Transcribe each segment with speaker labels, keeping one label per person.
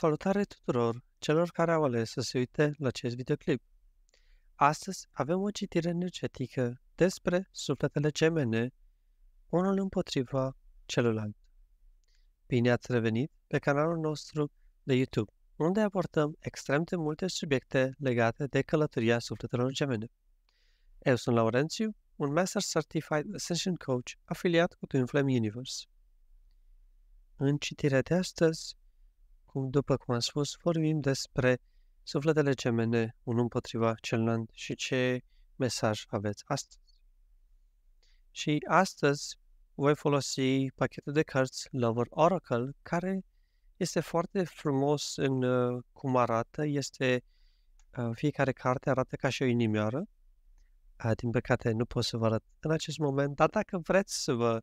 Speaker 1: Salutare tuturor celor care au ales să se uite la acest videoclip. Astăzi avem o citire energetică despre sufletele gemene, unul împotriva celuilalt. Bine ați revenit pe canalul nostru de YouTube, unde abordăm extrem de multe subiecte legate de călătoria sufletelor gemene. Eu sunt Laurențiu, un Master Certified Ascension Coach afiliat cu Twin Flame Universe. În citirea de astăzi, cum, după cum am spus, vorbim despre sufletele gemene, unul împotriva celălalt și ce mesaj aveți astăzi. Și astăzi voi folosi pachetul de cărți Lover Oracle, care este foarte frumos în uh, cum arată, este uh, fiecare carte arată ca și o inimioară. Uh, din păcate nu pot să vă arăt în acest moment, dar dacă vreți să vă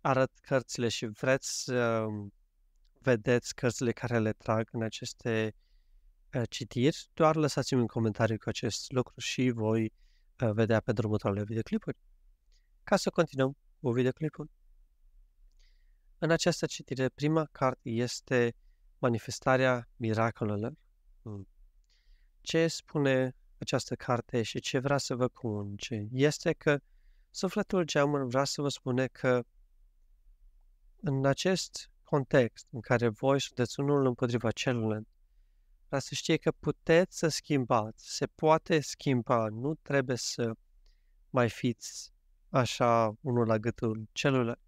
Speaker 1: arăt cărțile și vreți uh, vedeți cărțile care le trag în aceste uh, citiri, doar lăsați-mi în comentariu cu acest lucru și voi uh, vedea pentru următoarele videoclipuri. Ca să continuăm cu videoclipul. În această citire, prima carte este Manifestarea miracolelor. Hmm. Ce spune această carte și ce vrea să vă comunice este că sufletul geamăn vrea să vă spune că în acest context în care voi sunteți unul împotriva celuilalt, ca să știe că puteți să schimbați, se poate schimba, nu trebuie să mai fiți așa unul la gâtul celuilalt.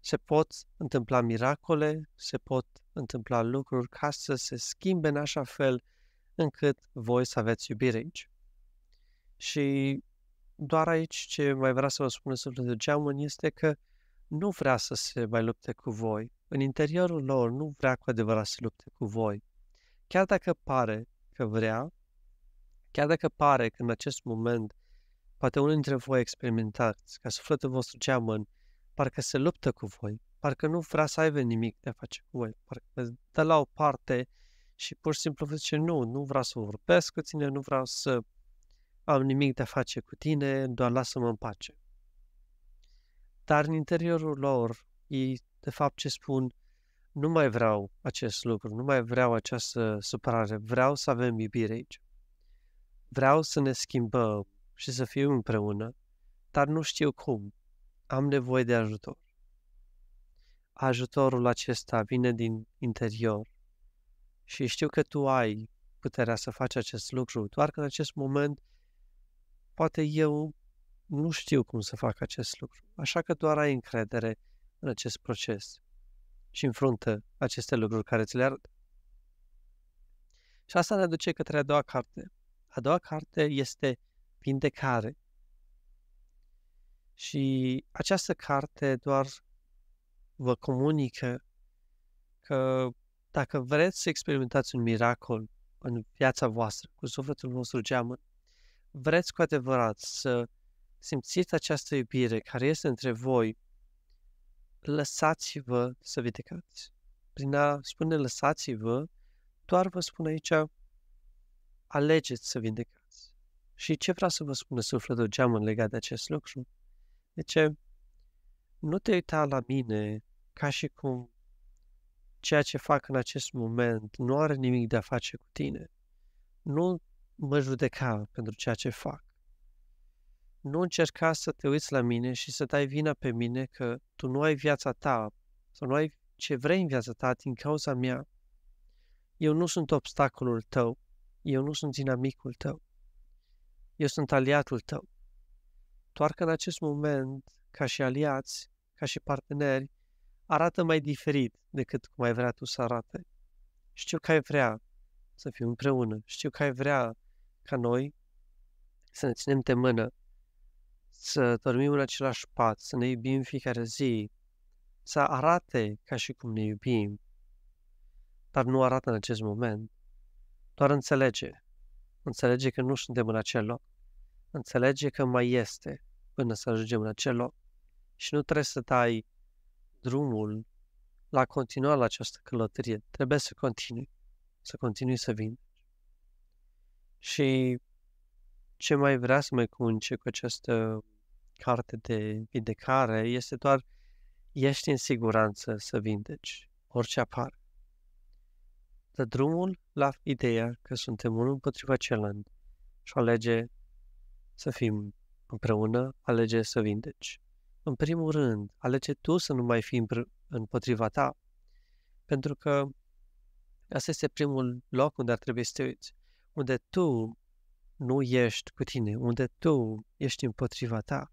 Speaker 1: Se pot întâmpla miracole, se pot întâmpla lucruri ca să se schimbe în așa fel încât voi să aveți iubire aici. Și doar aici ce mai vrea să vă spun sufletul geamăn este că nu vrea să se mai lupte cu voi, în interiorul lor nu vrea cu adevărat să lupte cu voi. Chiar dacă pare că vrea, chiar dacă pare că în acest moment poate unul dintre voi experimentați ca sufletul vostru geamăn, parcă se luptă cu voi, parcă nu vrea să aibă nimic de a face cu voi, parcă dă la o parte și pur și simplu vă zice nu, nu vreau să vorbesc cu tine, nu vreau să am nimic de a face cu tine, doar lasă-mă în pace. Dar în interiorul lor ei, de fapt, ce spun, nu mai vreau acest lucru, nu mai vreau această supărare, vreau să avem iubire aici. Vreau să ne schimbăm și să fim împreună, dar nu știu cum. Am nevoie de ajutor. Ajutorul acesta vine din interior și știu că tu ai puterea să faci acest lucru, doar că în acest moment poate eu nu știu cum să fac acest lucru. Așa că doar ai încredere în acest proces și înfruntă aceste lucruri care ți le arăt. Și asta ne duce către a doua carte. A doua carte este Vindecare. Și această carte doar vă comunică că dacă vreți să experimentați un miracol în viața voastră, cu sufletul vostru geamă, vreți cu adevărat să simțiți această iubire care este între voi lăsați-vă să vindecați. Prin a spune lăsați-vă, doar vă spun aici, alegeți să vindecați. Și ce vrea să vă spună sufletul în legat de acest lucru? ce? nu te uita la mine ca și cum ceea ce fac în acest moment nu are nimic de a face cu tine. Nu mă judeca pentru ceea ce fac nu încerca să te uiți la mine și să dai vina pe mine că tu nu ai viața ta sau nu ai ce vrei în viața ta din cauza mea. Eu nu sunt obstacolul tău, eu nu sunt dinamicul tău, eu sunt aliatul tău. Doar că în acest moment, ca și aliați, ca și parteneri, arată mai diferit decât cum ai vrea tu să arate. Știu că ai vrea să fim împreună, știu că ai vrea ca noi să ne ținem de mână să dormim în același pat, să ne iubim fiecare zi, să arate ca și cum ne iubim, dar nu arată în acest moment. Doar înțelege. Înțelege că nu suntem în acel loc. Înțelege că mai este până să ajungem în acel loc. Și nu trebuie să dai drumul la continua la această călătorie. Trebuie să continui. Să continui să vin. Și ce mai vrea să mai comunice cu această carte de vindecare este doar ești în siguranță să vindeci orice apare. Dă drumul la ideea că suntem unul împotriva celălalt și alege să fim împreună, alege să vindeci. În primul rând, alege tu să nu mai fii împotriva ta, pentru că asta este primul loc unde ar trebui să te uiți, unde tu nu ești cu tine, unde tu ești împotriva ta.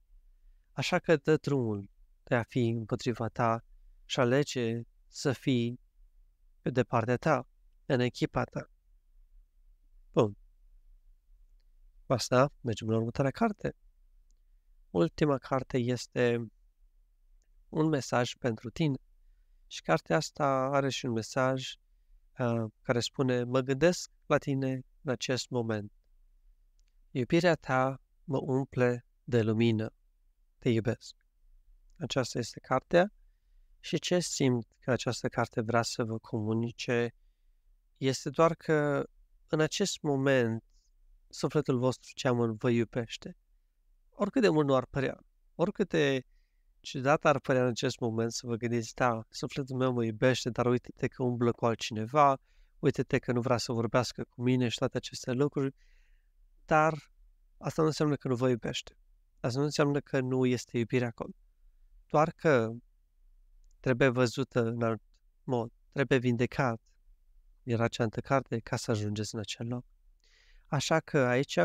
Speaker 1: Așa că dă drumul de a fi împotriva ta și alege să fii de partea ta, în echipa ta. Bun. Cu asta mergem la următoarea carte. Ultima carte este un mesaj pentru tine. Și cartea asta are și un mesaj uh, care spune mă gândesc la tine în acest moment. Iubirea ta mă umple de lumină. Te iubesc. Aceasta este cartea și ce simt că această carte vrea să vă comunice este doar că în acest moment sufletul vostru amul vă iubește. Oricât de mult nu ar părea, oricât de ciudat ar părea în acest moment să vă gândiți, da, sufletul meu mă iubește, dar uite-te că umblă cu altcineva, uite-te că nu vrea să vorbească cu mine și toate aceste lucruri, dar asta nu înseamnă că nu vă iubește. Asta nu înseamnă că nu este iubirea acolo. Doar că trebuie văzută în alt mod, trebuie vindecat. Era cealaltă carte ca să ajungeți în acel loc. Așa că aici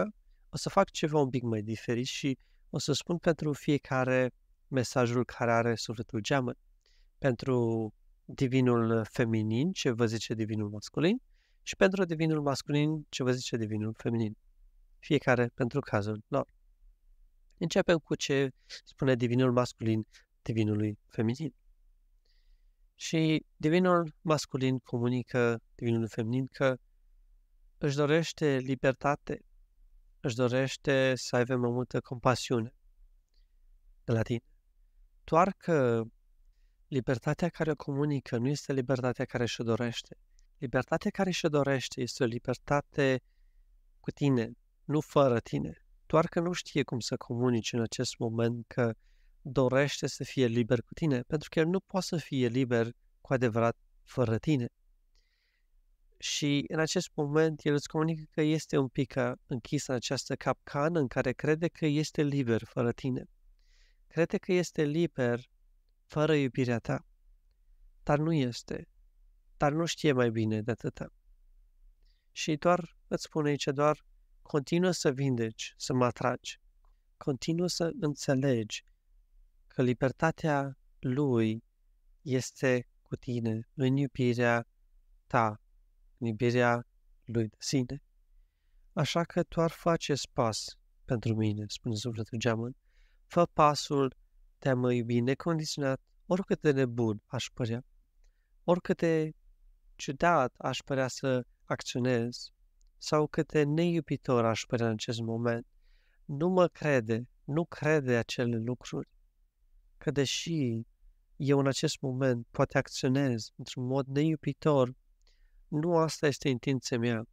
Speaker 1: o să fac ceva un pic mai diferit și o să spun pentru fiecare mesajul care are sufletul geamă. Pentru divinul feminin, ce vă zice divinul masculin, și pentru divinul masculin, ce vă zice divinul feminin fiecare pentru cazul lor. Începem cu ce spune divinul masculin divinului feminin. Și divinul masculin comunică divinul feminin că își dorește libertate, își dorește să aibă mai multă compasiune de la tine. Doar că libertatea care o comunică nu este libertatea care și-o dorește. Libertatea care și-o dorește este o libertate cu tine, nu fără tine. Doar că nu știe cum să comunice în acest moment că dorește să fie liber cu tine, pentru că el nu poate să fie liber cu adevărat fără tine. Și în acest moment el îți comunică că este un pic uh, închis în această capcană în care crede că este liber fără tine. Crede că este liber fără iubirea ta, dar nu este, dar nu știe mai bine de atâta. Și doar, îți spune aici, doar Continuă să vindeci, să mă atragi. Continuă să înțelegi că libertatea lui este cu tine, în iubirea ta, în iubirea lui de sine. Așa că tu ar face pas pentru mine, spune sufletul geamăn. Fă pasul de a mă iubi necondiționat, oricât de nebun aș părea, oricât de ciudat aș părea să acționez, sau cât de neiubitor aș părea în acest moment, nu mă crede, nu crede acele lucruri, că deși eu în acest moment poate acționez într-un mod neiubitor, nu asta este intenția mea.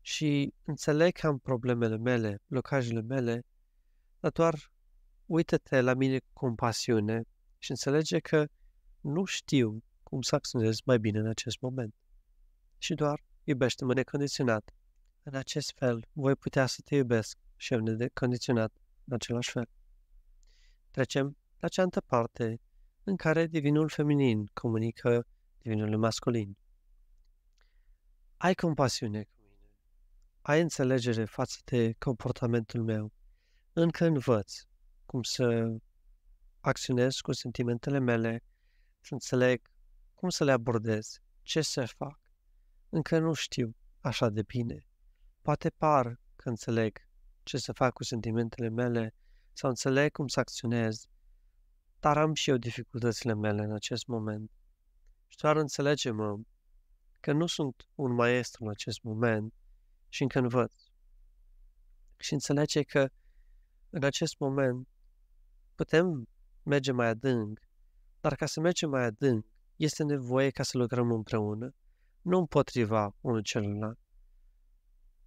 Speaker 1: Și înțeleg că am problemele mele, blocajele mele, dar doar uită-te la mine cu compasiune și înțelege că nu știu cum să acționez mai bine în acest moment. Și doar iubește-mă necondiționat. În acest fel, voi putea să te iubesc și eu necondiționat în același fel. Trecem la cealaltă parte în care divinul feminin comunică divinul masculin. Ai compasiune cu mine. Ai înțelegere față de comportamentul meu. Încă învăț cum să acționez cu sentimentele mele, să înțeleg cum să le abordez, ce să fac încă nu știu așa de bine. Poate par că înțeleg ce să fac cu sentimentele mele sau înțeleg cum să acționez, dar am și eu dificultățile mele în acest moment. Și doar înțelege-mă că nu sunt un maestru în acest moment și încă învăț. Și înțelege că în acest moment putem merge mai adânc, dar ca să mergem mai adânc, este nevoie ca să lucrăm împreună nu împotriva unul celuilalt.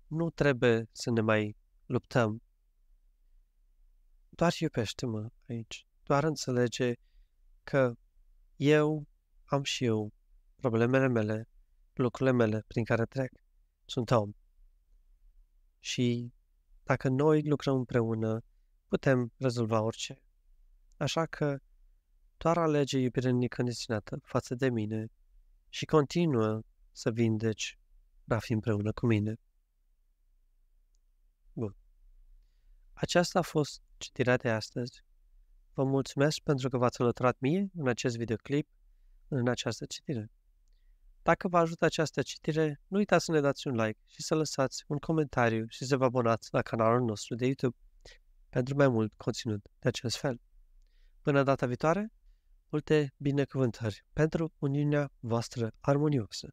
Speaker 1: Nu trebuie să ne mai luptăm. Doar iubește-mă aici. Doar înțelege că eu am și eu problemele mele, lucrurile mele prin care trec. Sunt om. Și dacă noi lucrăm împreună, putem rezolva orice. Așa că doar alege iubirea nicănesinată față de mine și continuă să vindeci, va fi împreună cu mine. Bun. Aceasta a fost citirea de astăzi. Vă mulțumesc pentru că v-ați alăturat mie în acest videoclip, în această citire. Dacă vă ajută această citire, nu uitați să ne dați un like și să lăsați un comentariu și să vă abonați la canalul nostru de YouTube pentru mai mult conținut de acest fel. Până data viitoare, multe binecuvântări pentru Uniunea voastră armonioasă.